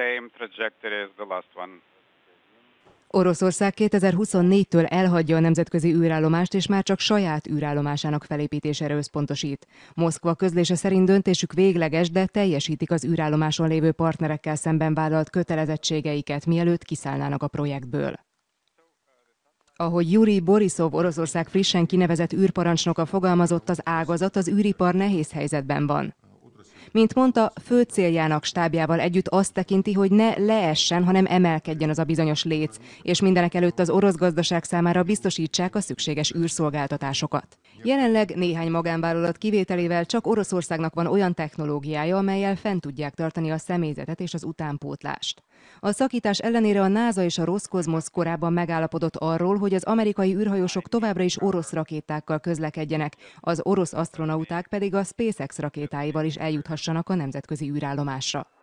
same trajectory as the last one. Oroszország 2024-től elhagyja a nemzetközi űrállomást, és már csak saját űrállomásának felépítésére összpontosít. Moszkva közlése szerint döntésük végleges, de teljesítik az űrállomáson lévő partnerekkel szemben vállalt kötelezettségeiket, mielőtt kiszállnának a projektből. Ahogy Yuri Borisov Oroszország frissen kinevezett űrparancsnoka fogalmazott, az ágazat az űripar nehéz helyzetben van. Mint mondta, fő céljának stábjával együtt azt tekinti, hogy ne leessen, hanem emelkedjen az a bizonyos léc, és mindenek előtt az orosz gazdaság számára biztosítsák a szükséges űrszolgáltatásokat. Jelenleg néhány magánvállalat kivételével csak Oroszországnak van olyan technológiája, amelyel fent tudják tartani a személyzetet és az utánpótlást. A szakítás ellenére a NASA és a Roscosmos korábban megállapodott arról, hogy az amerikai űrhajósok továbbra is orosz rakétákkal közlekedjenek, az orosz astronauták pedig a SpaceX rakétáival is eljuthassanak a nemzetközi űrállomásra.